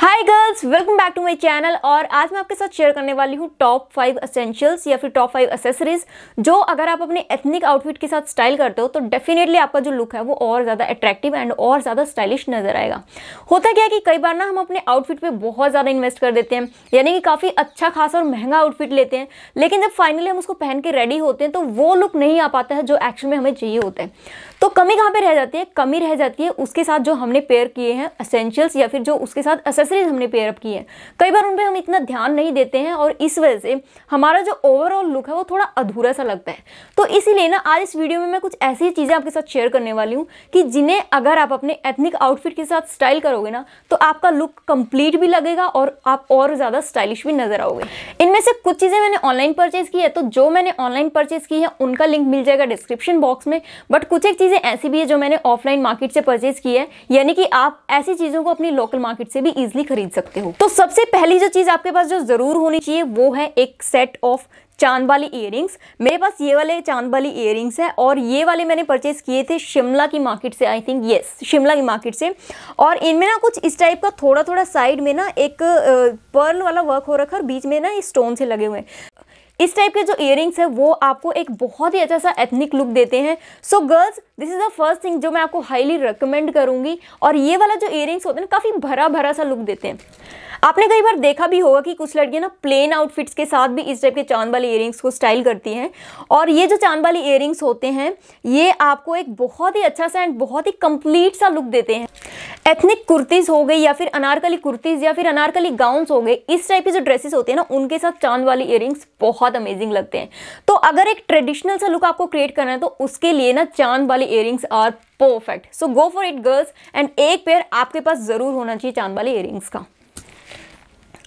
hi girls welcome back to my channel और आज मैं आपके साथ शेयर करने वाली हूँ टॉप फाइव असेंशियल्स या फिर टॉप फाइव एसेसरीज जो अगर आप अपने एथनिक आउटफिट के साथ स्टाइल करते हो तो डेफिनेटली आपका जो लुक है वो और ज़्यादा अट्रैक्टिव एंड और ज़्यादा स्टाइलिश नजर आएगा होता क्या है कि कई बार ना हम अपने आउटफिट पर बहुत ज़्यादा इन्वेस्ट कर देते हैं यानी कि काफ़ी अच्छा खासा और महंगा आउटफिट लेते हैं लेकिन जब फाइनली हम उसको पहन के रेडी होते हैं तो वो लुक नहीं आ पाता है जो एक्चुअल में हमें चाहिए होता है तो कमी कहाँ पे रह जाती है कमी रह जाती है उसके साथ जो हमने पेयर किए हैं असेंशियल्स या फिर जो उसके साथ एसेसरीज हमने पेयर अप किए हैं कई बार उन पर हम इतना ध्यान नहीं देते हैं और इस वजह से हमारा जो ओवरऑल लुक है वो थोड़ा अधूरा सा लगता है तो इसीलिए ना आज इस वीडियो में मैं कुछ ऐसी चीज़ें आपके साथ शेयर करने वाली हूँ कि जिन्हें अगर आप अपने एथनिक आउटफिट के साथ स्टाइल करोगे ना तो आपका लुक कंप्लीट भी लगेगा और आप और ज़्यादा स्टाइलिश भी नजर आओगे इनमें से कुछ चीज़ें मैंने ऑनलाइन परचेज की है तो जो मैंने ऑनलाइन परचेज की है उनका लिंक मिल जाएगा डिस्क्रिप्शन बॉक्स में बट कुछ एक चीज़ चीज़ें ऐसी भी है जो मैंने ऑफलाइन मार्केट से परचेज की है यानी कि आप ऐसी चीज़ों को अपनी लोकल मार्केट से भी ईजिली खरीद सकते हो तो सबसे पहली जो चीज़ आपके पास जो ज़रूर होनी चाहिए वो है एक सेट ऑफ चांद वाली इयर मेरे पास ये वाले चांद वाली ईयरिंग्स हैं और ये वाले मैंने परचेज किए थे शिमला की मार्केट से आई थिंक येस शिमला की मार्केट से और इनमें ना कुछ इस टाइप का थोड़ा थोड़ा साइड में ना एक पर्ल वाला वर्क हो रखा और बीच में ना ये स्टोन से लगे हुए हैं इस टाइप के जो इयरिंग्स है वो आपको एक बहुत ही अच्छा सा एथनिक लुक देते हैं so girls this is the first thing जो मैं आपको हाईली रिकमेंड करूँगी और ये वाला जो इयरिंग्स होते हैं काफ़ी भरा भरा सा लुक देते हैं आपने कई बार देखा भी होगा कि कुछ लड़कियां ना प्लेन आउटफिट्स के साथ भी इस टाइप के चांद वाले ईयरिंग्स को स्टाइल करती हैं और ये जो चांद वाले इयरिंग्स होते हैं ये आपको एक बहुत ही अच्छा सा एंड बहुत ही कंप्लीट सा लुक देते हैं एथनिक कुर्तीज हो गई या फिर अनारकली कुर्तीज या फिर अनारकली गाउन्स हो गए इस टाइप की जो ड्रेसेस होते हैं ना उनके साथ चांद वाली इयरिंग्स बहुत अमेजिंग लगते हैं तो अगर एक ट्रेडिशनल सा लुक आपको क्रिएट करना है तो उसके लिए ना चांद वाले earrings are perfect so go for it girls and एक पेयर आपके पास ज़रूर होना चाहिए चांद वाले इयरिंग्स का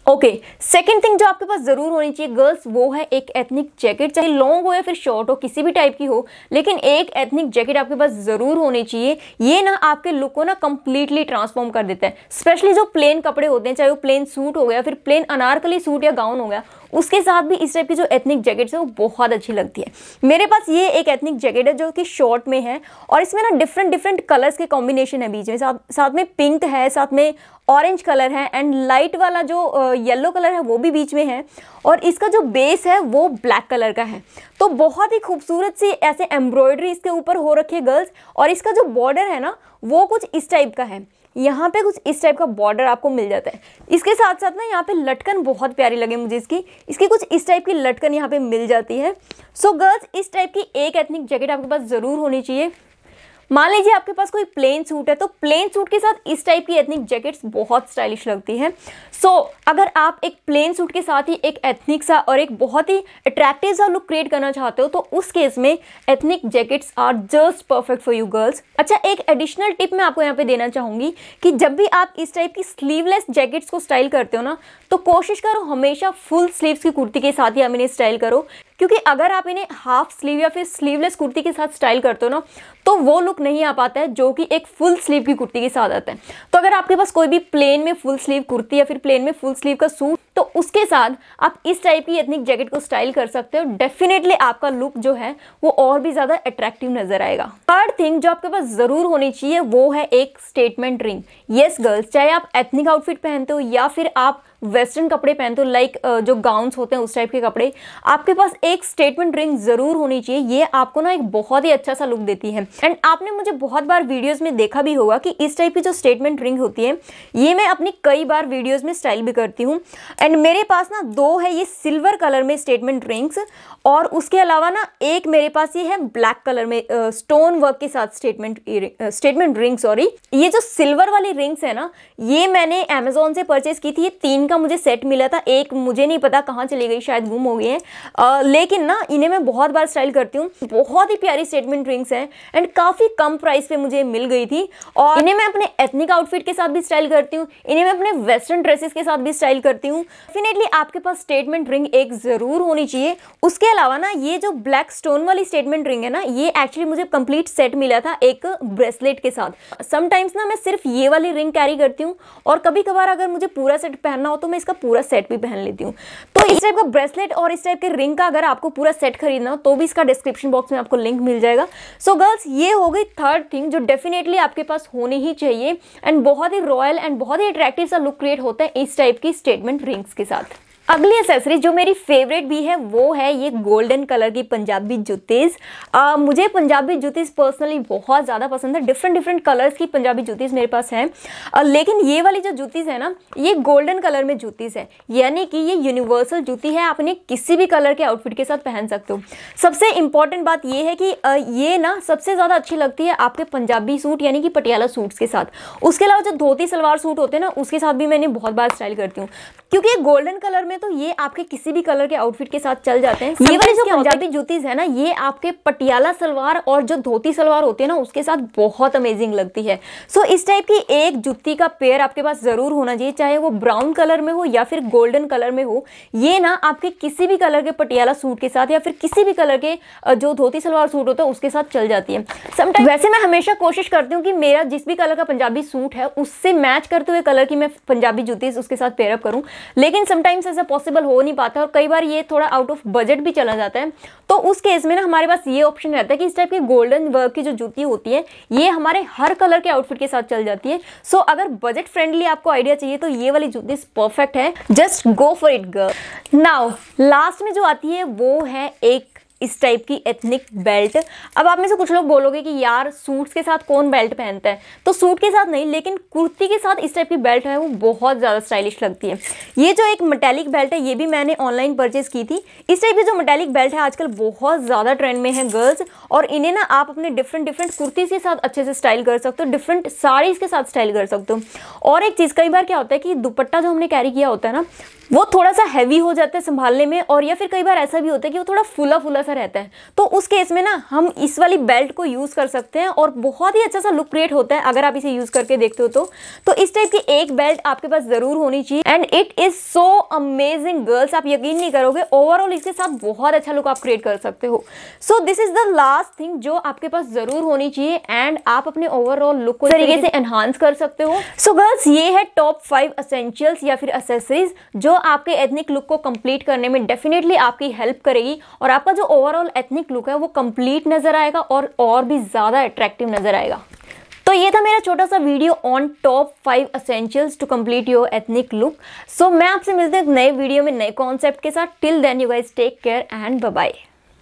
ओके सेकंड थिंग जो आपके पास ज़रूर होनी चाहिए गर्ल्स वो है एक एथनिक जैकेट चाहे लॉन्ग हो या फिर शॉर्ट हो किसी भी टाइप की हो लेकिन एक एथनिक जैकेट आपके पास ज़रूर होनी चाहिए ये ना आपके लुक को ना कम्प्लीटली ट्रांसफॉर्म कर देता है स्पेशली जो प्लेन कपड़े होते हैं चाहे वो प्लेन सूट हो गया फिर प्लेन अनारकली सूट या गाउन हो गया उसके साथ भी इस टाइप की जो एथनिक जैकेट है वो बहुत अच्छी लगती है मेरे पास ये एक एथनिक जैकेट है जो कि शॉर्ट में है और इसमें ना डिफरेंट डिफरेंट कलर्स के कॉम्बिनेशन है बीच में साथ साथ में पिंक है साथ में ऑरेंज कलर है एंड लाइट वाला जो येलो कलर है वो भी बीच में है और इसका जो बेस है वो ब्लैक कलर का है तो बहुत ही खूबसूरत सी ऐसे एम्ब्रॉयडरी इसके ऊपर हो रखी है गर्ल्स और इसका जो बॉर्डर है ना वो कुछ इस टाइप का है यहाँ पे कुछ इस टाइप का बॉर्डर आपको मिल जाता है इसके साथ साथ ना यहाँ पे लटकन बहुत प्यारी लगे मुझे इसकी इसकी कुछ इस टाइप की लटकन यहाँ पे मिल जाती है सो so गर्ल्स इस टाइप की एक एथनिक जैकेट आपके पास ज़रूर होनी चाहिए मान लीजिए आपके पास कोई प्लेन सूट है तो प्लेन सूट के साथ इस टाइप की एथनिक जैकेट्स बहुत स्टाइलिश लगती है सो so, अगर आप एक प्लेन सूट के साथ ही एक एथनिक सा और एक बहुत ही अट्रैक्टिव सा लुक क्रिएट करना चाहते हो तो उस केस में ethnic jackets are just perfect for you girls अच्छा एक एडिशनल टिप मैं आपको यहाँ पे देना चाहूँगी कि जब भी आप इस टाइप की स्लीवलेस जैकेट्स को स्टाइल करते हो ना तो कोशिश करो हमेशा फुल स्लीव्स की कुर्ती के साथ ही हमें स्टाइल करो क्योंकि अगर आप इन्हें हाफ स्लीव या फिर स्लीवलेस कुर्ती के साथ स्टाइल करते हो ना तो वो लुक नहीं आ पाता है जो कि एक फुल स्लीव की कुर्ती के साथ आता है तो अगर आपके पास कोई भी प्लेन में फुल स्लीव कुर्ती या फिर प्लेन में फुल स्लीव का सूट तो उसके साथ आप इस टाइप की एथनिक जैकेट को स्टाइल कर सकते हो डेफिनेटली आपका लुक जो है वो और भी ज़्यादा अट्रैक्टिव नजर आएगा थर्ड थिंग जो आपके पास ज़रूर होनी चाहिए वो है एक स्टेटमेंट रिंग येस गर्ल्स चाहे आप एथनिक आउटफिट पहनते हो या फिर आप वेस्टर्न कपड़े पहनते हो लाइक जो गाउन होते हैं उस टाइप के कपड़े आपके पास एक स्टेटमेंट रिंग ज़रूर होनी चाहिए ये आपको ना एक बहुत ही अच्छा सा लुक देती है एंड आपने मुझे बहुत बार वीडियोज़ में देखा भी होगा कि इस टाइप की जो स्टेटमेंट रिंग होती है ये मैं अपनी कई बार वीडियोज़ में स्टाइल भी करती हूँ एंड मेरे पास ना दो है ये सिल्वर कलर में स्टेटमेंट रिंग्स और उसके अलावा ना एक मेरे पास ये है ब्लैक कलर में स्टोन वर्क के साथ स्टेटमेंट स्टेटमेंट रिंग सॉरी ये जो सिल्वर वाली रिंग्स है ना ये मैंने अमेजोन से परचेज की थी ये तीन का मुझे सेट मिला था एक मुझे नहीं पता कहाँ चली गई शायद गुम हो गई है आ, लेकिन ना इन्हें मैं बहुत बार स्टाइल करती हूँ बहुत ही प्यारी स्टेटमेंट रिंग्स हैं एंड काफ़ी कम प्राइस पे मुझे मिल गई थी और इन्हें मैं अपने एथनिक आउटफिट के साथ भी स्टाइल करती हूँ इन्हें मैं अपने वेस्टर्न ड्रेसेस के साथ भी स्टाइल करती हूँ डेफिनेटली आपके पास स्टेटमेंट रिंग एक ज़रूर होनी चाहिए उसके अलावा ना ये जो ब्लैक स्टोन वाली स्टेटमेंट रिंग है ना ये एक्चुअली मुझे कंप्लीट सेट मिला था एक ब्रेसलेट के साथ समटाइम्स ना मैं सिर्फ ये वाली रिंग कैरी करती हूँ और कभी कभार अगर मुझे पूरा सेट पहनना हो तो मैं इसका पूरा सेट भी पहन लेती हूँ तो इस टाइप का ब्रेसलेट और इस टाइप के रिंग का अगर आपको पूरा सेट खरीदना हो तो भी इसका डिस्क्रिप्शन बॉक्स में आपको लिंक मिल जाएगा सो so, गर्ल्स ये हो गई थर्ड थिंग जो डेफिनेटली आपके पास होनी ही चाहिए एंड बहुत ही रॉयल एंड बहुत ही अट्रैक्टिव सा लुक क्रिएट होता है इस टाइप की स्टेटमेंट रिंग्स के साथ अगली एसेसरी जो मेरी फेवरेट भी है वो है ये गोल्डन कलर की पंजाबी जूतीज़ मुझे पंजाबी जूतीज़ पर्सनली बहुत ज़्यादा पसंद है डिफरेंट डिफरेंट कलर्स की पंजाबी जूतीज़ मेरे पास हैं लेकिन ये वाली जो जूतीज़ है ना ये गोल्डन कलर में जूतीज़ है यानी कि ये यूनिवर्सल जूती है आप इन्हें किसी भी कलर के आउटफिट के साथ पहन सकते हो सबसे इंपॉर्टेंट बात ये है कि आ, ये ना सबसे ज़्यादा अच्छी लगती है आपके पंजाबी सूट यानी कि पटियाला सूट्स के साथ उसके अलावा जो धोती सलवार सूट होते हैं ना उसके साथ भी मैंने बहुत बार स्टाइल करती हूँ क्योंकि गोल्डन कलर में में तो ये आपके किसी भी कलर के आउटफिट के साथ चल जाते हैं ये वाले जो पंजाबी जूतीज है ना ये आपके पटियाला सलवार और जो धोती सलवार होती है ना उसके साथ बहुत अमेजिंग लगती है सो इस टाइप की एक जुत्ती का पेयर आपके पास जरूर होना चाहिए चाहे वो ब्राउन कलर में हो या फिर गोल्डन कलर में हो ये ना आपके किसी भी कलर के पटियाला सूट के साथ या फिर किसी भी कलर के जो धोती सलवार सूट होता है उसके साथ चल जाती है समटाइम वैसे मैं हमेशा कोशिश करती हूँ कि मेरा जिस भी कलर का पंजाबी सूट है उससे मैच करते हुए कलर की मैं पंजाबी जूतीज उसके साथ पेयरअप करूँ लेकिन समटाइम्स ऐसा से पॉसिबल हो नहीं पाता और कई बार ये थोड़ा आउट ऑफ बजट भी चला जाता है तो उस केस में ना हमारे पास ये ऑप्शन रहता है कि इस टाइप के गोल्डन वर्क की जो जूती होती है ये हमारे हर कलर के आउटफिट के साथ चल जाती है सो so, अगर बजट फ्रेंडली आपको आइडिया चाहिए तो ये वाली जूती परफेक्ट है just go for it girl now last में जो आती है वो है एक इस टाइप की एथनिक बेल्ट अब आप में से कुछ लोग बोलोगे कि यार सूट्स के साथ कौन बेल्ट पहनता है तो सूट के साथ नहीं लेकिन कुर्ती के साथ इस टाइप की बेल्ट है वो बहुत ज़्यादा स्टाइलिश लगती है ये जो एक मेटेलिक बेल्ट है ये भी मैंने ऑनलाइन परचेज़ की थी इस टाइप की जो मेटेलिक बेल्ट है आजकल बहुत ज़्यादा ट्रेंड में है गर्ल्स और इन्हें ना आप अपने डिफरेंट डिफरेंट कुर्तीज़ के साथ अच्छे से स्टाइल कर सकते हो डिफरेंट साड़ीज़ के साथ स्टाइल कर सकते हो और एक चीज़ कई बार क्या होता है कि दुपट्टा जो हमने कैरी किया होता है ना वो थोड़ा सा हैवी हो जाता है संभालने में और या फिर कई बार ऐसा भी होता है कि वो थोड़ा फूला फूला सा रहता है तो उस केस में ना हम इस वाली बेल्ट को यूज़ कर सकते हैं और बहुत ही अच्छा सा लुक क्रिएट होता है अगर आप इसे यूज़ करके देखते हो तो, तो इस टाइप की एक बेल्ट आपके पास ज़रूर होनी चाहिए and it is so amazing girls आप यकीन नहीं करोगे ओवरऑल इसके साथ बहुत अच्छा लुक आप क्रिएट कर सकते हो so this is the last thing जो आपके पास ज़रूर होनी चाहिए एंड आप अपने ओवरऑल लुक को तरीके से एनहांस कर सकते हो सो गर्ल्स ये है टॉप फाइव असेंशियल्स या फिर असेसरीज जो आपके एथनिक लुक को कंप्लीट करने में डेफिनेटली आपकी हेल्प करेगी और आपका जो ओवरऑल एथनिक लुक है वो कंप्लीट नज़र आएगा और और भी ज़्यादा अट्रैक्टिव नज़र आएगा तो ये था मेरा छोटा सा video on top five essentials to complete your ethnic look so मैं आपसे मिलते एक नए वीडियो में नए कॉन्सेप्ट के साथ till then you guys take care and bye